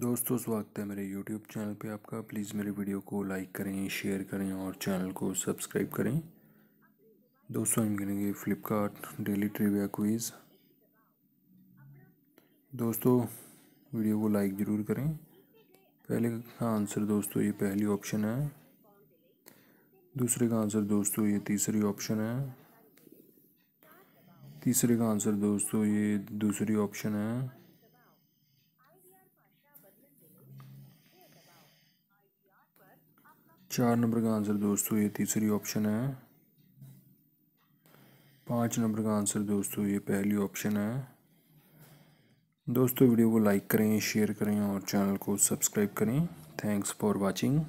दोस्तों स्वागत है मेरे यूट्यूब चैनल पे आपका प्लीज़ मेरे वीडियो को लाइक करें शेयर करें और चैनल को सब्सक्राइब करें दोस्तों हम करेंगे फ्लिपकार्ट डेली ट्रिविया क्विज़ दोस्तों वीडियो को लाइक ज़रूर करें पहले का आंसर दोस्तों ये पहली ऑप्शन है दूसरे का आंसर दोस्तों ये तीसरी ऑप्शन है तीसरे का आंसर दोस्तों ये दूसरी ऑप्शन है चार नंबर का आंसर दोस्तों ये तीसरी ऑप्शन है पाँच नंबर का आंसर दोस्तों ये पहली ऑप्शन है दोस्तों वीडियो को लाइक करें शेयर करें और चैनल को सब्सक्राइब करें थैंक्स फॉर वाचिंग